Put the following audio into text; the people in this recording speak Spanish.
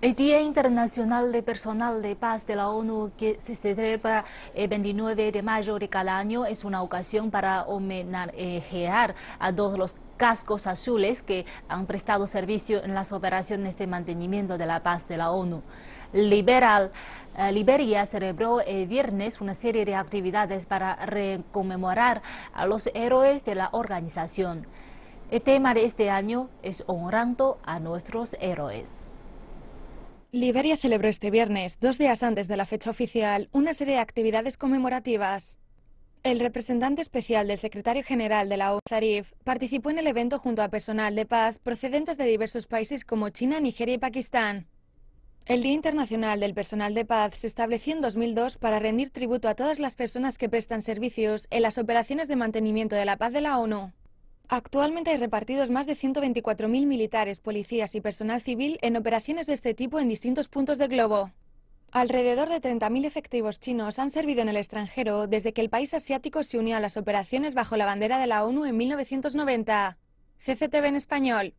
El Día Internacional de Personal de Paz de la ONU, que se celebra el eh, 29 de mayo de cada año, es una ocasión para homenajear a todos los cascos azules que han prestado servicio en las operaciones de mantenimiento de la paz de la ONU. Liberal, eh, Liberia celebró el eh, viernes una serie de actividades para reconmemorar a los héroes de la organización. El tema de este año es honrando a nuestros héroes. Liberia celebró este viernes, dos días antes de la fecha oficial, una serie de actividades conmemorativas. El representante especial del secretario general de la ONU, Zarif, participó en el evento junto a personal de paz procedentes de diversos países como China, Nigeria y Pakistán. El Día Internacional del Personal de Paz se estableció en 2002 para rendir tributo a todas las personas que prestan servicios en las operaciones de mantenimiento de la paz de la ONU. Actualmente hay repartidos más de 124.000 militares, policías y personal civil en operaciones de este tipo en distintos puntos del globo. Alrededor de 30.000 efectivos chinos han servido en el extranjero desde que el país asiático se unió a las operaciones bajo la bandera de la ONU en 1990. CCTV en español.